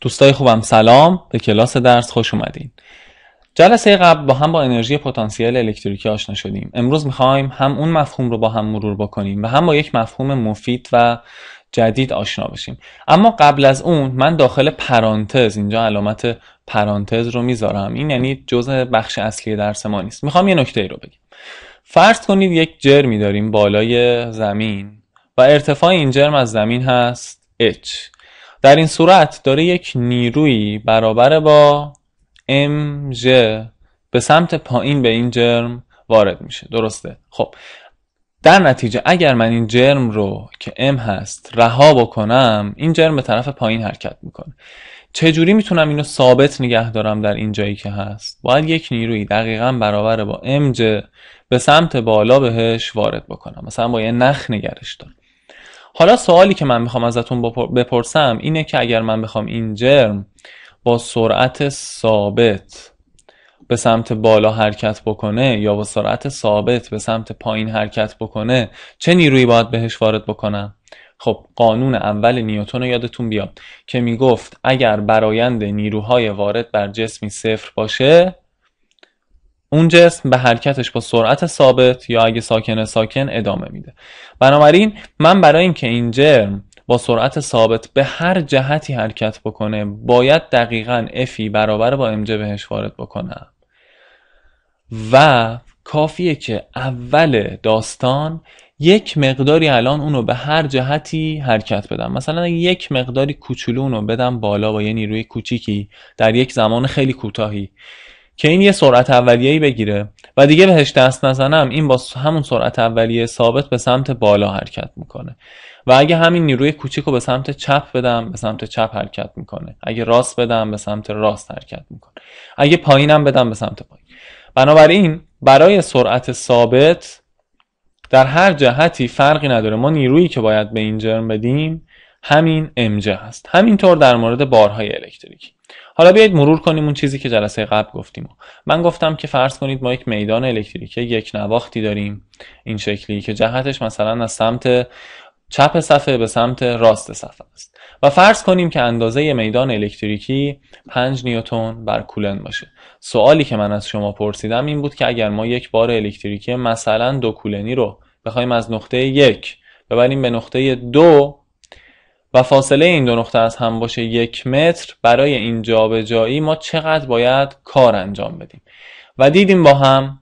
دوستای خوبم سلام به کلاس درس خوش اومدین جلسه قبل با هم با انرژی پتانسیل الکتریکی آشنا شدیم امروز میخوایم هم اون مفهوم رو با هم مرور بکنیم و هم با یک مفهوم مفید و جدید آشنا بشیم اما قبل از اون من داخل پرانتز اینجا علامت پرانتز رو میذارم این یعنی جزء بخش اصلی درس ما نیست میخوام یه نکته ای رو بگم فرض کنید یک جرمی داریم بالای زمین و ارتفاع این جرم از زمین هست h در این صورت داره یک نیروی برابر با ام به سمت پایین به این جرم وارد میشه درسته خب در نتیجه اگر من این جرم رو که m هست رها بکنم این جرم به طرف پایین حرکت میکنه چجوری میتونم اینو ثابت نگه دارم در این جایی که هست باید یک نیروی دقیقا برابر با mj به سمت بالا بهش وارد بکنم مثلا با یه نخ نگرش دارم حالا سوالی که من میخوام ازتون بپرسم اینه که اگر من بخوام این جرم با سرعت ثابت به سمت بالا حرکت بکنه یا با سرعت ثابت به سمت پایین حرکت بکنه چه نیرویی باید بهش وارد بکنم خب قانون اول نیوتون رو یادتون بیاد که میگفت اگر برایند نیروهای وارد بر جسمی صفر باشه اون جسم به حرکتش با سرعت ثابت یا اگه ساکن ساکن ادامه میده بنابراین من برای اینکه این جرم با سرعت ثابت به هر جهتی حرکت بکنه باید دقیقا افی برابر با امجه بهش وارد بکنم و کافیه که اول داستان یک مقداری الان اونو به هر جهتی حرکت بدم مثلا یک مقداری کوچولو اونو بدم بالا با یه نیروی کوچیکی در یک زمان خیلی کوتاهی که این یه سرعت اولیه‌ای بگیره و دیگه بهش دست نزنم این با همون سرعت اولیه ثابت به سمت بالا حرکت میکنه و اگه همین نیروی کوچیک رو به سمت چپ بدم به سمت چپ حرکت میکنه اگه راست بدم به سمت راست حرکت میکنه اگه پایینم بدم به سمت پایین بنابراین برای سرعت ثابت در هر جهتی فرقی نداره ما نیرویی که باید به این جرم بدیم همین امجه هست همینطور در مورد بارهای الکتریکی حالا بیایید مرور کنیم اون چیزی که جلسه قبل گفتیم من گفتم که فرض کنید ما یک میدان الکتریکی یک نواختی داریم این شکلی که جهتش مثلا از سمت چپ صفحه به سمت راست صفحه است و فرض کنیم که اندازه میدان الکتریکی 5 نیوتن بر کولن باشه سوالی که من از شما پرسیدم این بود که اگر ما یک بار الکتریکی مثلا دو کولنی رو بخوایم از نقطه یک ببریم به نقطه دو و فاصله این دو نقطه از هم باشه یک متر برای این جابجایی ما چقدر باید کار انجام بدیم و دیدیم با هم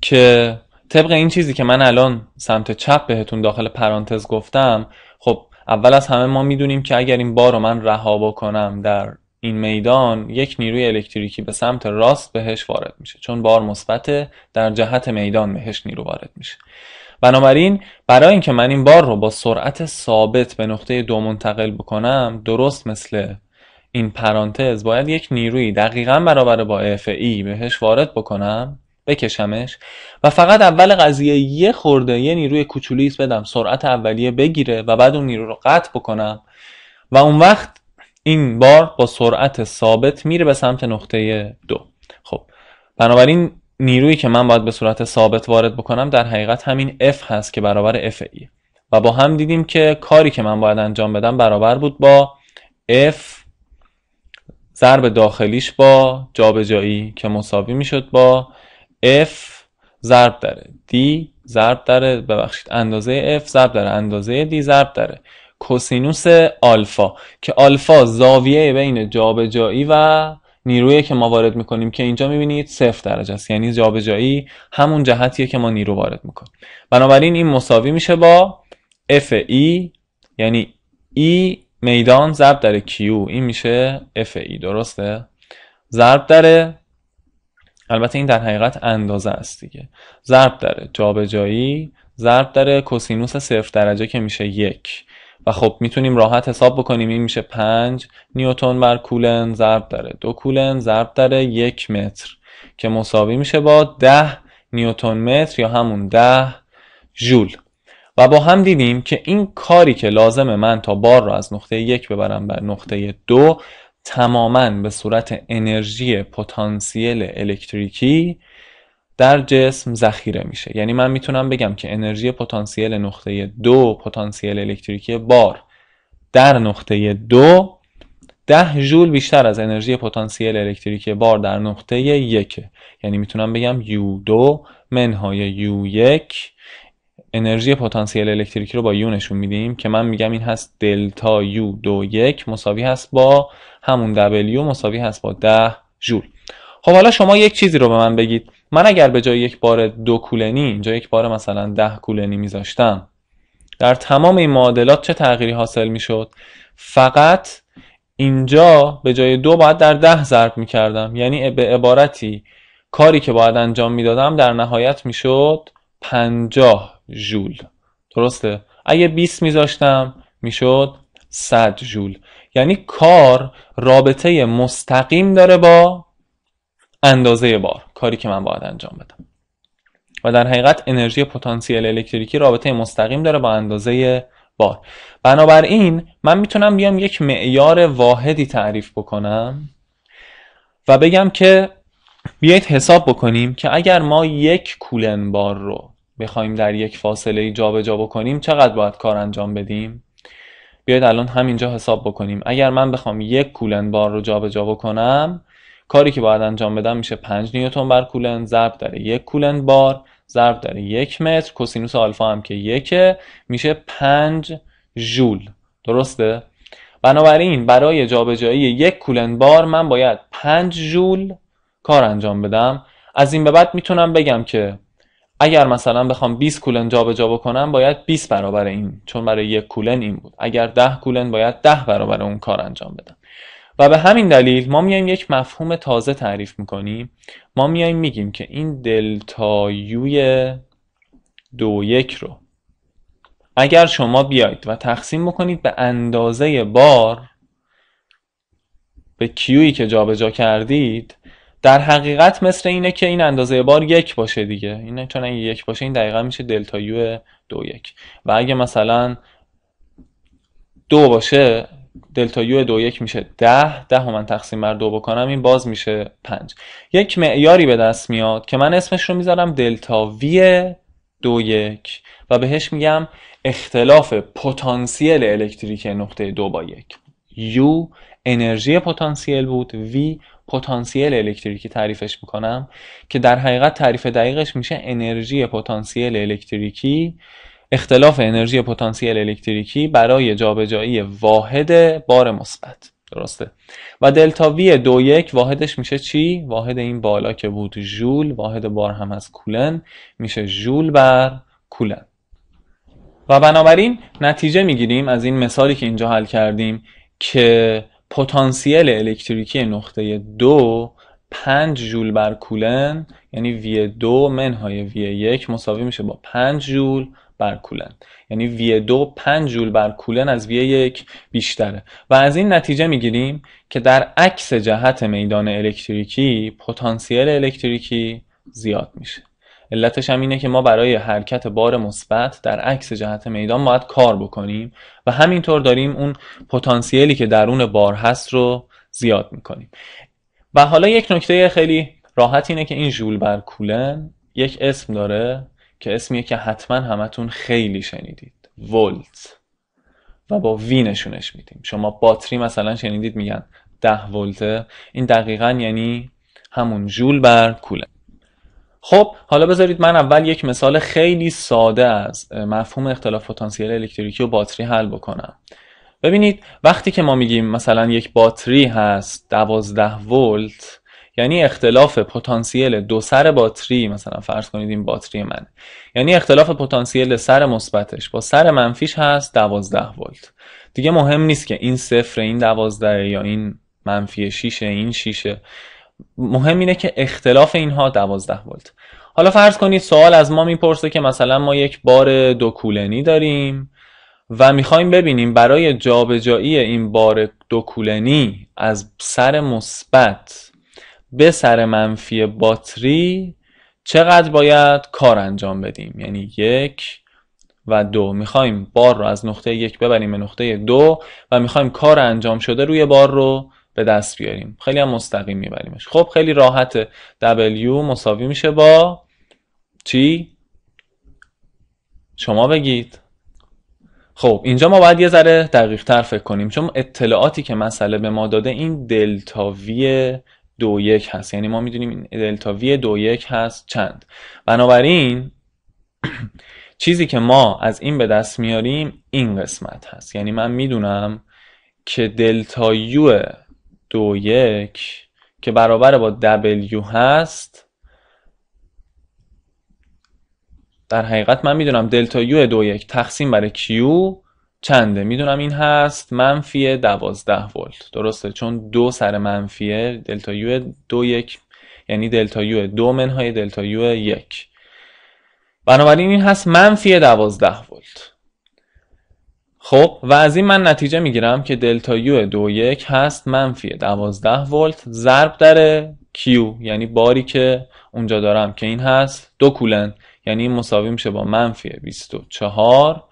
که طبق این چیزی که من الان سمت چپ بهتون داخل پرانتز گفتم خب اول از همه ما میدونیم که اگر این بار رو من رها بکنم در این میدان یک نیروی الکتریکی به سمت راست بهش وارد میشه چون بار مثبت در جهت میدان بهش نیرو وارد میشه بنابراین برای اینکه من این بار رو با سرعت ثابت به نقطه دو منتقل بکنم درست مثل این پرانتز باید یک نیروی دقیقا برابر با اف ای e بهش وارد بکنم بکشمش و فقط اول قضیه یه خورده یه نیروی کوچولیس بدم سرعت اولیه بگیره و بعد اون نیرو رو قطع بکنم و اون وقت این بار با سرعت ثابت میره به سمت نقطه دو خب بنابراین نیرویی که من باید به صورت ثابت وارد بکنم در حقیقت همین F هست که برابر F ای و با هم دیدیم که کاری که من باید انجام بدم برابر بود با F ضرب داخلیش با جابجایی که مساوی میشد با F ضرب داره D ضرب داره ببخشید اندازه F ضرب داره اندازه D ضرب داره کوسینوس آلفا که آلفا زاویه بین جابجایی و نیرویی که ما وارد میکنیم که اینجا میبینید صفر درجه است یعنی جابجایی همون جهتیه که ما نیرو وارد میکنیم بنابراین این مساوی میشه با اف ای e، یعنی ای e میدان ضرب در کیو این میشه اف ای e، درسته ضرب در البته این در حقیقت اندازه است دیگه ضرب در جابجایی ضرب در کوسینوس صفر درجه که میشه یک و خب میتونیم راحت حساب بکنیم این میشه 5 نیوتن بر کولن ضرب داره دو کولن ضرب داره یک متر که مساوی میشه با 10 نیوتن متر یا همون 10 ژول و با هم دیدیم که این کاری که لازم من تا بار رو از نقطه یک ببرم به نقطه دو تماما به صورت انرژی پتانسیل الکتریکی در جسم ذخیره میشه یعنی من میتونم بگم که انرژی پتانسیل نقطه دو پتانسیل الکتریکی بار در نقطه دو ده جول بیشتر از انرژی پتانسیل الکتریکی بار در نقطه یک. یعنی میتونم بگم یو 2 منهای U1 انرژی پتانسیل الکتریکی رو با یو نشون میدیم که من میگم این هست دلتا U2 1 مساوی هست با همون دبلیو مساوی هست با ده جول خب حالا شما یک چیزی رو به من بگید من اگر به جای یک بار دو کولنی اینجا یک بار مثلا ده کولنی میذاشتم در تمام این معادلات چه تغییری حاصل میشد فقط اینجا به جای دو باید در ده ضرب میکردم یعنی به عبارتی کاری که باید انجام میدادم در نهایت میشد پنجاه ژول درسته اگه 20 میذاشتم میشد 100 ژول یعنی کار رابطه مستقیم داره با اندازه بار کاری که من باید انجام بدم و در حقیقت انرژی پتانسیل الکتریکی رابطه مستقیم داره با اندازه بار بنابراین من میتونم بیام یک معیار واحدی تعریف بکنم و بگم که بیایید حساب بکنیم که اگر ما یک کولن بار رو بخوایم در یک فاصله جابجا جا بکنیم چقدر باید کار انجام بدیم بیاید الان همینجا حساب بکنیم اگر من بخوام یک کولن بار رو جابجا جا بکنم کاری که باید انجام بدم میشه 5 نیوتن بر کولن ضرب در یک کولن بار ضرب در یک متر کسینوس آلفا هم که یکه میشه 5 ژول درسته بنابراین برای جابجایی یک کولن بار من باید 5 ژول کار انجام بدم از این به بعد میتونم بگم که اگر مثلا بخوام 20 کولن جابجا بکنم باید 20 برابر این چون برای یک کولن این بود اگر 10 کولن باید 10 برابر اون کار انجام بدم و به همین دلیل ما میایم یک مفهوم تازه تعریف میکنیم ما میایم میگیم که این دلتا یوی دو یک رو اگر شما بیاید و تقسیم بکنید به اندازه بار به کیوی که جابجا جا کردید در حقیقت مثل اینه که این اندازه بار یک باشه دیگه این چون اگه یک باشه این دقیقا میشه دلتا یو دو یک و اگه مثلا دو باشه دلتا یو دو یک میشه ده ده من تقسیم بر دو بکنم این باز میشه پنج یک معیاری به دست میاد که من اسمش رو میذارم دلتا وی دو یک و بهش میگم اختلاف پتانسیل الکتریک نقطه دو با یک یو انرژی پتانسیل بود وی پتانسیل الکتریکی تعریفش میکنم که در حقیقت تعریف دقیقش میشه انرژی پتانسیل الکتریکی اختلاف انرژی پتانسیل الکتریکی برای جابجایی واحد بار مثبت درسته و دلتا وی دو یک واحدش میشه چی؟ واحد این بالا که بود جول واحد بار هم از کولن میشه جول بر کولن و بنابراین نتیجه میگیریم از این مثالی که اینجا حل کردیم که پتانسیل الکتریکی نقطه دو پنج جول بر کولن یعنی وی دو منهای وی یک مساوی میشه با پنج جول بر کولن یعنی وی دو 5 جول بر کولن از وی یک بیشتره و از این نتیجه میگیریم که در عکس جهت میدان الکتریکی پتانسیل الکتریکی زیاد میشه علتش هم اینه که ما برای حرکت بار مثبت در عکس جهت میدان باید کار بکنیم و همینطور داریم اون پتانسیلی که درون بار هست رو زیاد میکنیم و حالا یک نکته خیلی راحت اینه که این جول بر کولن یک اسم داره که اسمیه که حتما همتون خیلی شنیدید ولت و با وی نشونش میدیم شما باتری مثلا شنیدید میگن ده ولته این دقیقا یعنی همون جول بر کوله خب حالا بذارید من اول یک مثال خیلی ساده از مفهوم اختلاف پتانسیل الکتریکی و باتری حل بکنم ببینید وقتی که ما میگیم مثلا یک باتری هست دوازده ولت یعنی اختلاف پتانسیل دو سر باتری مثلا فرض کنید این باتری من یعنی اختلاف پتانسیل سر مثبتش با سر منفیش هست 12 ولت دیگه مهم نیست که این صفر این 12 یا این منفی 6 این 6 مهم اینه که اختلاف اینها 12 ولت حالا فرض کنید سوال از ما میپرسه که مثلا ما یک بار دو کولنی داریم و میخوایم ببینیم برای جابجایی این بار دو کولنی از سر مثبت به سر منفی باتری چقدر باید کار انجام بدیم یعنی یک و دو میخوایم بار رو از نقطه یک ببریم به نقطه دو و میخوایم کار انجام شده روی بار رو به دست بیاریم خیلی هم مستقیم میبریمش خب خیلی راحت W مساوی میشه با چی؟ شما بگید خب اینجا ما باید یه ذره دقیق تر فکر کنیم چون اطلاعاتی که مسئله به ما داده این دلتا دو هست یعنی ما میدونیم این دلتا وی دو یک هست چند بنابراین چیزی که ما از این به دست میاریم این قسمت هست یعنی من میدونم که دلتا یو دو یک که برابر با دبلیو هست در حقیقت من میدونم دلتا یو دو یک تقسیم برای کیو چنده میدونم این هست منفی دوازده ولت درسته چون دو سر منفیه دلتا یو دو یک یعنی دلتا یو دو منهای دلتا یو یک بنابراین این هست منفی دوازده ولت خب و از این من نتیجه میگیرم که دلتا یو دو یک هست منفی دوازده ولت ضرب در کیو یعنی باری که اونجا دارم که این هست دو کولن یعنی این مساوی میشه با منفی 24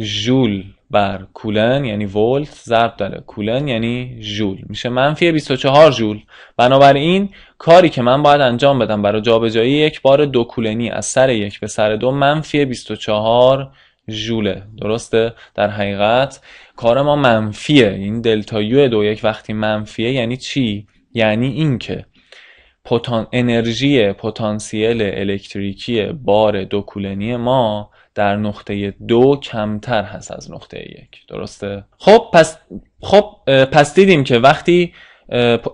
ژول بر کولن یعنی ولت ضرب داره کولن یعنی ژول میشه منفی 24 ژول بنابراین کاری که من باید انجام بدم برای جابجایی یک بار دو کولنی از سر یک به سر دو منفی 24 ژوله درسته در حقیقت کار ما منفیه این دلتا یو دو یک وقتی منفیه یعنی چی یعنی اینکه پتان انرژی پتانسیل الکتریکی بار دو کولنی ما در نقطه دو کمتر هست از نقطه یک درسته خب پس خب پس دیدیم که وقتی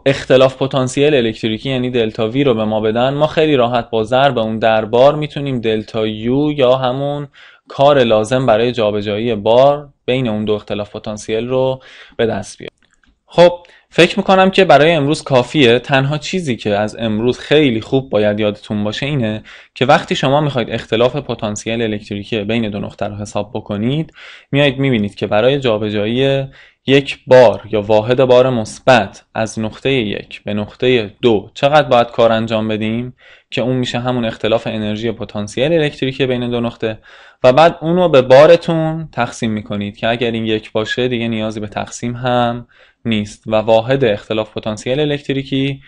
اختلاف پتانسیل الکتریکی یعنی دلتا وی رو به ما بدن ما خیلی راحت با ضرب اون در بار میتونیم دلتا یو یا همون کار لازم برای جابجایی بار بین اون دو اختلاف پتانسیل رو به دست بیاریم خب فکر میکنم که برای امروز کافیه تنها چیزی که از امروز خیلی خوب باید یادتون باشه اینه که وقتی شما میخواید اختلاف پتانسیل الکتریکی بین دو نقطه رو حساب بکنید میایید میبینید که برای جابجایی یک بار یا واحد بار مثبت از نقطه یک به نقطه دو چقدر باید کار انجام بدیم که اون میشه همون اختلاف انرژی پتانسیل الکتریکی بین دو نقطه و بعد اونو به بارتون تقسیم میکنید که اگر این یک باشه دیگه نیازی به تقسیم هم نیست و واحد اختلاف پتانسیل الکتریکی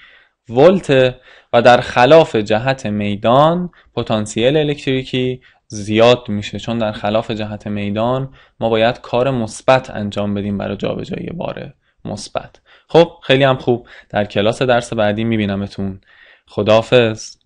ولت و در خلاف جهت میدان پتانسیل الکتریکی زیاد میشه چون در خلاف جهت میدان ما باید کار مثبت انجام بدیم برای جابجایی بار مثبت خب خیلی هم خوب در کلاس درس بعدی میبینمتون خدافظ